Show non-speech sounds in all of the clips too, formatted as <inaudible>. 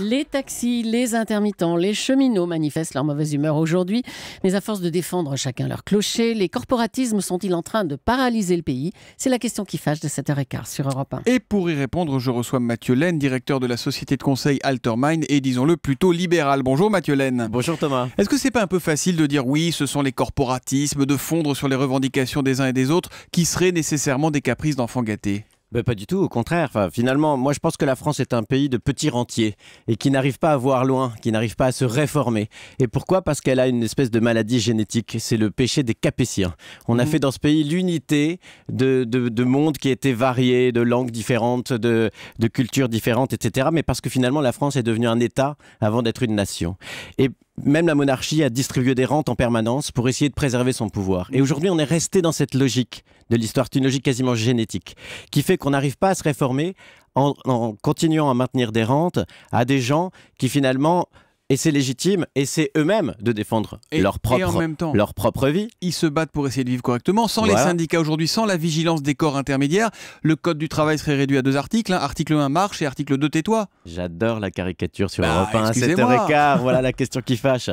Les taxis, les intermittents, les cheminots manifestent leur mauvaise humeur aujourd'hui. Mais à force de défendre chacun leur clocher, les corporatismes sont-ils en train de paralyser le pays C'est la question qui fâche de 7h15 sur Europe 1. Et pour y répondre, je reçois Mathieu Laine, directeur de la société de conseil Altermind et disons-le plutôt libéral. Bonjour Mathieu Laine. Bonjour Thomas. Est-ce que c'est pas un peu facile de dire oui, ce sont les corporatismes, de fondre sur les revendications des uns et des autres qui seraient nécessairement des caprices d'enfants gâtés bah, pas du tout, au contraire. Enfin, finalement, moi je pense que la France est un pays de petits rentiers et qui n'arrive pas à voir loin, qui n'arrive pas à se réformer. Et pourquoi Parce qu'elle a une espèce de maladie génétique. C'est le péché des Capétiens. On a mmh. fait dans ce pays l'unité de, de, monde qui étaient variés, de langues différentes, de, de cultures différentes, etc. Mais parce que finalement la France est devenue un État avant d'être une nation. Et même la monarchie a distribué des rentes en permanence pour essayer de préserver son pouvoir. Et aujourd'hui, on est resté dans cette logique de l'histoire, une logique quasiment génétique, qui fait qu'on n'arrive pas à se réformer en, en continuant à maintenir des rentes à des gens qui finalement et c'est légitime, et c'est eux-mêmes de défendre leur, propre, leur propre vie. Ils se battent pour essayer de vivre correctement, sans les syndicats aujourd'hui, sans la vigilance des corps intermédiaires. Le Code du travail serait réduit à deux articles, hein. article 1 marche et article 2 tais-toi. J'adore la caricature sur bah, Europe 1 à 7 <laughs> voilà la question qui fâche.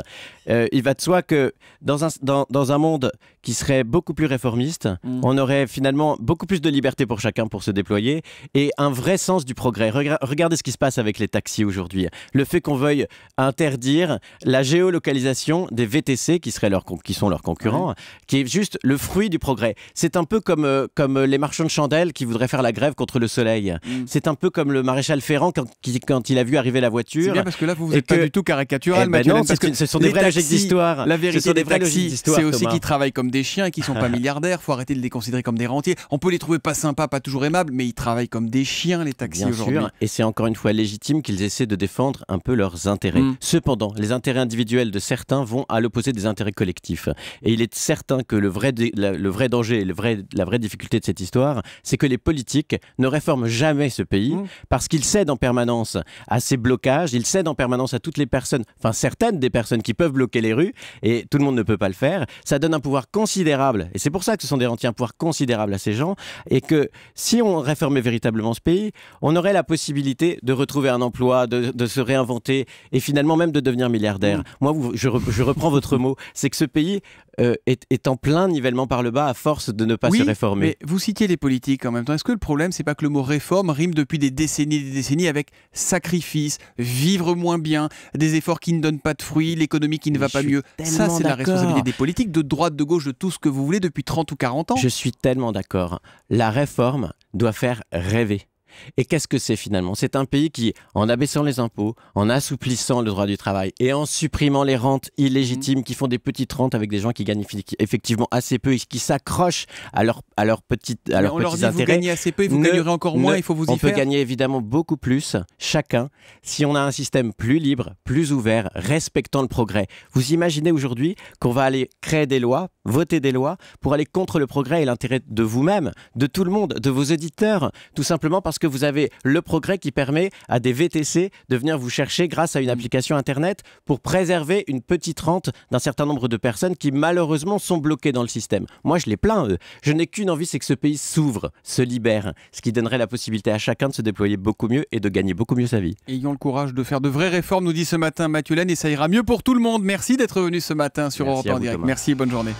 Euh, il va de soi que dans un, dans, dans un monde qui serait beaucoup plus réformiste, mm. on aurait finalement beaucoup plus de liberté pour chacun pour se déployer, et un vrai sens du progrès. regardez ce qui se passe avec les taxis aujourd'hui. Le fait qu'on veuille interdire dire la géolocalisation des VTC, qui, seraient leurs, qui sont leurs concurrents, qui est juste le fruit du progrès. C'est un peu comme, euh, comme euh, les marchands de chandelles qui voudraient faire la grève contre le soleil. Mm. C'est un peu comme le maréchal Ferrand quand, quand il a vu arriver la voiture. C'est bien parce que là, vous n'êtes pas du tout caricatural, eh ben non, parce que, ce sont des vrais logiques d'histoire. La vérité, ce sont des, des C'est aussi qu'ils travaillent comme des chiens et qui sont pas <laughs> milliardaires. Faut arrêter de les considérer comme des rentiers. On peut les trouver pas sympas, pas toujours aimables, mais ils travaillent comme des chiens, les taxis aujourd'hui. Et c'est encore une fois légitime qu'ils essaient de défendre un peu leurs intérêts. Mm. Ce Cependant, les intérêts individuels de certains vont à l'opposé des intérêts collectifs. Et il est certain que le vrai, le vrai danger et le vrai, la vraie difficulté de cette histoire, c'est que les politiques ne réforment jamais ce pays mmh. parce qu'ils cèdent en permanence à ces blocages, ils cèdent en permanence à toutes les personnes, enfin certaines des personnes qui peuvent bloquer les rues, et tout le monde ne peut pas le faire. Ça donne un pouvoir considérable, et c'est pour ça que ce sont des rentiers, un pouvoir considérable à ces gens, et que si on réformait véritablement ce pays, on aurait la possibilité de retrouver un emploi, de, de se réinventer, et finalement même de devenir milliardaire. Mm. Moi, je, reprends votre mot, c'est que ce pays euh, est, en plein nivellement par le bas à force de ne pas se réformer. Mais vous citiez les politiques en même temps. Est-ce que le problème, c'est pas que le mot réforme rime depuis des décennies et des décennies avec sacrifice, vivre moins bien, des efforts qui ne donnent pas de fruits, l'économie qui ne va pas mieux Ça, c'est la responsabilité des politiques, de droite, de gauche, de tout ce que vous voulez depuis 30 ou 40 ans. Je suis tellement d'accord. La réforme doit faire rêver. Et qu'est-ce que c'est finalement C'est un pays qui, en abaissant les impôts, en assouplissant le droit du travail et en supprimant les rentes illégitimes mmh. qui font des petites rentes avec des gens qui gagnent effectivement assez peu et qui s'accrochent à leurs à leur petite à on leur dit, intérêts. Vous gagnez assez peu et vous gagnerez encore moins, il faut vous y on faire. On peut gagner évidemment beaucoup plus chacun si on a un système plus libre, plus ouvert, respectant le progrès. Vous imaginez aujourd'hui qu'on va aller créer des lois, voter des lois pour aller contre le progrès et l'intérêt de vous-même, de tout le monde, de vos éditeurs, tout simplement parce que que vous avez le progrès qui permet à des VTC de venir vous chercher grâce à une application Internet pour préserver une petite rente d'un certain nombre de personnes qui malheureusement sont bloquées dans le système. Moi, je les plains, Je n'ai qu'une envie, c'est que ce pays s'ouvre, se libère, ce qui donnerait la possibilité à chacun de se déployer beaucoup mieux et de gagner beaucoup mieux sa vie. Ayons le courage de faire de vraies réformes, nous dit ce matin Mathieu et ça ira mieux pour tout le monde. Merci d'être venu ce matin sur Europe en direct. Merci, bonne journée.